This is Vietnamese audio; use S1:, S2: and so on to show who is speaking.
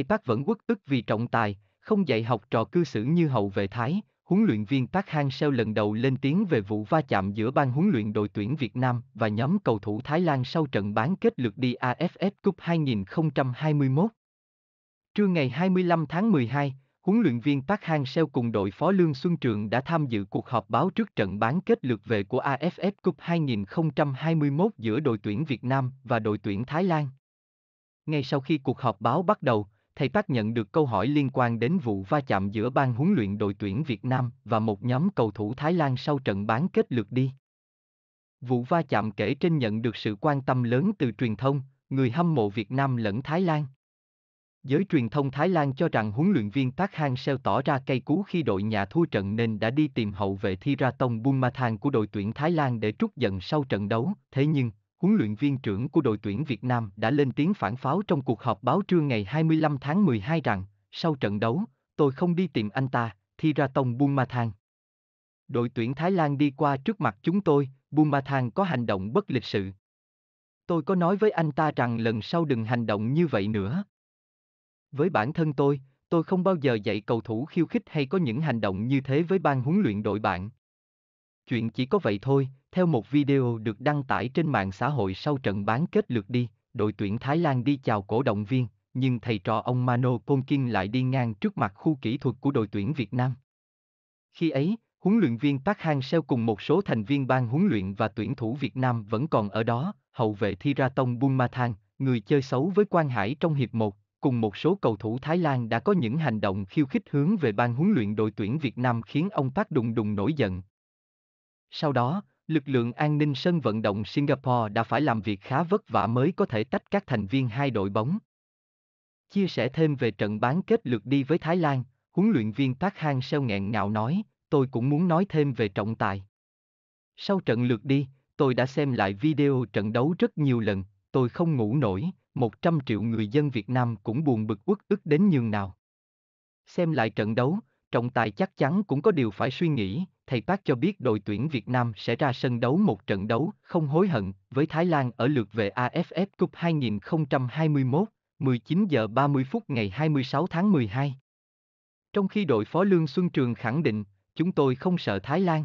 S1: thay tác vẫn quất ức vì trọng tài, không dạy học trò cư xử như hậu vệ Thái, huấn luyện viên Park Hang-seo lần đầu lên tiếng về vụ va chạm giữa ban huấn luyện đội tuyển Việt Nam và nhóm cầu thủ Thái Lan sau trận bán kết lượt đi AFF Cup 2021. Trưa ngày 25 tháng 12, huấn luyện viên Park Hang-seo cùng đội phó Lương Xuân Trường đã tham dự cuộc họp báo trước trận bán kết lượt về của AFF Cup 2021 giữa đội tuyển Việt Nam và đội tuyển Thái Lan. Ngay sau khi cuộc họp báo bắt đầu, Thầy Park nhận được câu hỏi liên quan đến vụ va chạm giữa ban huấn luyện đội tuyển Việt Nam và một nhóm cầu thủ Thái Lan sau trận bán kết lượt đi. Vụ va chạm kể trên nhận được sự quan tâm lớn từ truyền thông, người hâm mộ Việt Nam lẫn Thái Lan. Giới truyền thông Thái Lan cho rằng huấn luyện viên Park Hang-seo tỏ ra cay cú khi đội nhà thua trận nên đã đi tìm hậu vệ Thiraton Bunmathan của đội tuyển Thái Lan để trút giận sau trận đấu, thế nhưng, huấn luyện viên trưởng của đội tuyển Việt Nam đã lên tiếng phản pháo trong cuộc họp báo trưa ngày 25 tháng 12 rằng, sau trận đấu, tôi không đi tìm anh ta, thì ra tông Ma Thang. Đội tuyển Thái Lan đi qua trước mặt chúng tôi, Ma Thang có hành động bất lịch sự. Tôi có nói với anh ta rằng lần sau đừng hành động như vậy nữa. Với bản thân tôi, tôi không bao giờ dạy cầu thủ khiêu khích hay có những hành động như thế với ban huấn luyện đội bạn. Chuyện chỉ có vậy thôi, theo một video được đăng tải trên mạng xã hội sau trận bán kết lượt đi, đội tuyển Thái Lan đi chào cổ động viên, nhưng thầy trò ông Mano Polkin lại đi ngang trước mặt khu kỹ thuật của đội tuyển Việt Nam. Khi ấy, huấn luyện viên Park Hang-seo cùng một số thành viên ban huấn luyện và tuyển thủ Việt Nam vẫn còn ở đó, hậu vệ Thi Ra Tông Bun Ma Thang, người chơi xấu với Quang Hải trong hiệp 1, cùng một số cầu thủ Thái Lan đã có những hành động khiêu khích hướng về ban huấn luyện đội tuyển Việt Nam khiến ông Park đùng đùng nổi giận. Sau đó, lực lượng an ninh sân vận động Singapore đã phải làm việc khá vất vả mới có thể tách các thành viên hai đội bóng. Chia sẻ thêm về trận bán kết lượt đi với Thái Lan, huấn luyện viên Park Hang-seo nghẹn ngạo nói, tôi cũng muốn nói thêm về trọng tài. Sau trận lượt đi, tôi đã xem lại video trận đấu rất nhiều lần, tôi không ngủ nổi, 100 triệu người dân Việt Nam cũng buồn bực uất ức đến nhường nào. Xem lại trận đấu, trọng tài chắc chắn cũng có điều phải suy nghĩ, thầy Park cho biết đội tuyển Việt Nam sẽ ra sân đấu một trận đấu không hối hận với Thái Lan ở lượt về AFF Cup 2021, 19 giờ 30 phút ngày 26 tháng 12. Trong khi đội phó Lương Xuân Trường khẳng định, chúng tôi không sợ Thái Lan.